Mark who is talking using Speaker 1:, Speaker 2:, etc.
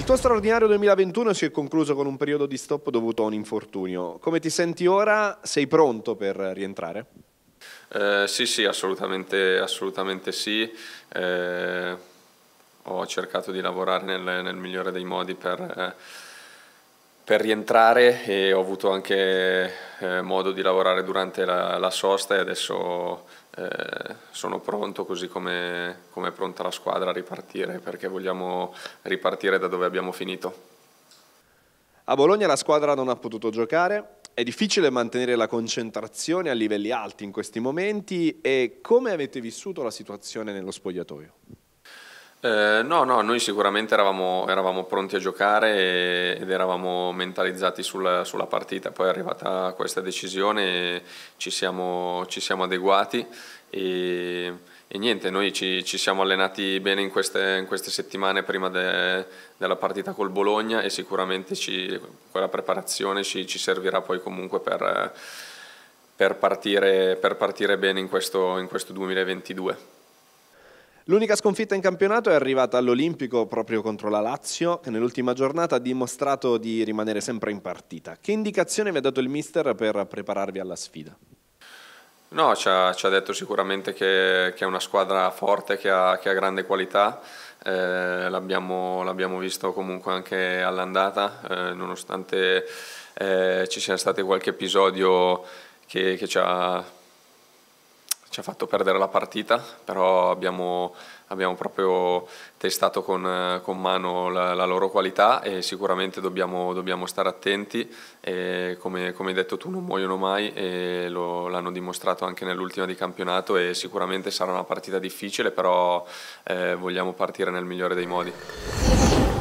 Speaker 1: Il tuo straordinario 2021 si è concluso con un periodo di stop dovuto a un infortunio. Come ti senti ora? Sei pronto per rientrare?
Speaker 2: Eh, sì, sì, assolutamente, assolutamente sì. Eh, ho cercato di lavorare nel, nel migliore dei modi per... Eh, per rientrare e ho avuto anche eh, modo di lavorare durante la, la sosta e adesso eh, sono pronto così come, come è pronta la squadra a ripartire perché vogliamo ripartire da dove abbiamo finito.
Speaker 1: A Bologna la squadra non ha potuto giocare, è difficile mantenere la concentrazione a livelli alti in questi momenti e come avete vissuto la situazione nello spogliatoio?
Speaker 2: Eh, no, no, noi sicuramente eravamo, eravamo pronti a giocare ed eravamo mentalizzati sulla, sulla, partita, poi è arrivata questa decisione, ci siamo, ci siamo adeguati e, e, niente, noi ci, ci, siamo allenati bene in queste, in queste settimane prima de, della partita col Bologna e sicuramente ci, quella preparazione ci, ci servirà poi comunque per, per, partire, per partire, bene in questo, in questo 2022.
Speaker 1: L'unica sconfitta in campionato è arrivata all'Olimpico proprio contro la Lazio, che nell'ultima giornata ha dimostrato di rimanere sempre in partita. Che indicazione vi ha dato il mister per prepararvi alla sfida?
Speaker 2: No, ci ha, ci ha detto sicuramente che, che, è una squadra forte, che ha, che ha grande qualità. Eh, l'abbiamo, visto comunque anche all'andata, eh, nonostante eh, ci sia stato qualche episodio che, che ci ha ci ha fatto perdere la partita, però abbiamo, abbiamo proprio testato con, con mano la, la, loro qualità e sicuramente dobbiamo, dobbiamo stare attenti e come, come, hai detto tu non muoiono mai e l'hanno dimostrato anche nell'ultima di campionato e sicuramente sarà una partita difficile, però eh, vogliamo partire nel migliore dei modi.